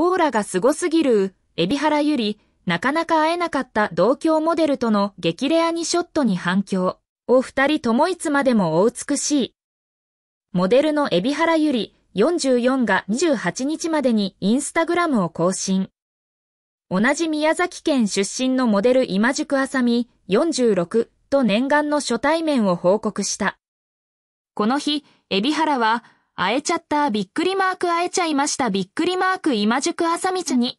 オーラがすごすぎる、海老原ゆり、なかなか会えなかった同郷モデルとの激レアにショットに反響。お二人ともいつまでもお美しい。モデルの海老原ゆり44が28日までにインスタグラムを更新。同じ宮崎県出身のモデル今宿あさみ46と念願の初対面を報告した。この日、海老原は会えちゃった、びっくりマーク会えちゃいました、びっくりマーク今宿あさみちゃに。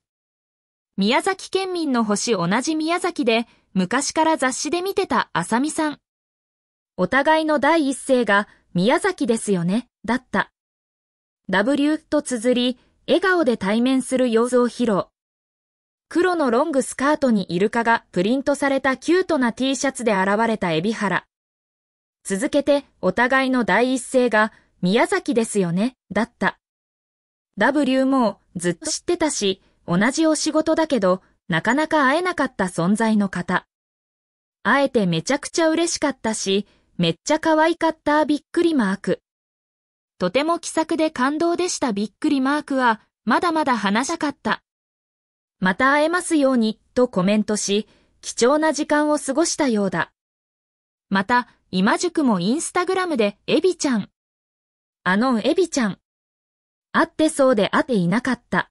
宮崎県民の星同じ宮崎で、昔から雑誌で見てたあさみさん。お互いの第一声が、宮崎ですよね、だった。W と綴り、笑顔で対面する様子を披露。黒のロングスカートにイルカがプリントされたキュートな T シャツで現れたエビハラ。続けてお互いの第一声が宮崎ですよね、だった。W もずっと知ってたし、同じお仕事だけど、なかなか会えなかった存在の方。会えてめちゃくちゃ嬉しかったし、めっちゃ可愛かったびっくりマーク。とても気さくで感動でしたびっくりマークは、まだまだ話したかった。また会えますように、とコメントし、貴重な時間を過ごしたようだ。また、今塾もインスタグラムでエビちゃんあのんエビちゃん。会ってそうで会っていなかった。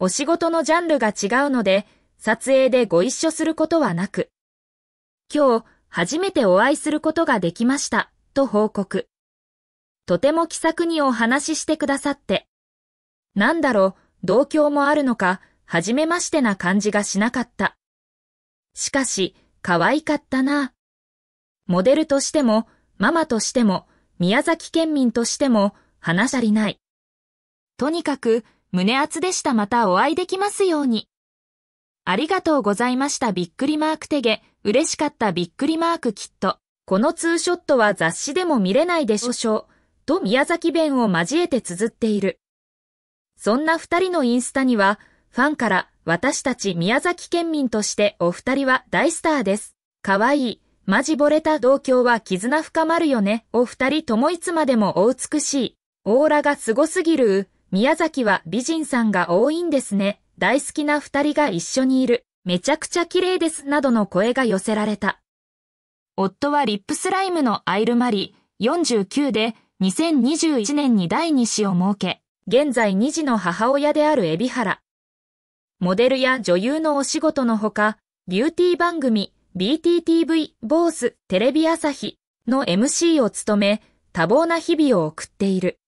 お仕事のジャンルが違うので、撮影でご一緒することはなく、今日初めてお会いすることができました、と報告。とても気さくにお話ししてくださって、なんだろう、同郷もあるのか、はじめましてな感じがしなかった。しかし、可愛かったな。モデルとしても、ママとしても、宮崎県民としても、話しゃりない。とにかく、胸熱でしたまたお会いできますように。ありがとうございましたびっくりマークテげ、嬉しかったびっくりマークきっと。このツーショットは雑誌でも見れないでしょう。と宮崎弁を交えて綴っている。そんな二人のインスタには、ファンから私たち宮崎県民としてお二人は大スターです。かわいい。マジ惚れた同郷は絆深まるよね、お二人ともいつまでもお美しい。オーラが凄すぎる、宮崎は美人さんが多いんですね。大好きな二人が一緒にいる。めちゃくちゃ綺麗です、などの声が寄せられた。夫はリップスライムのアイルマリ49で2021年に第2子を設け、現在2児の母親である海老原。モデルや女優のお仕事のほか、ビューティー番組、BTTV ボーステレビ朝日の MC を務め多忙な日々を送っている。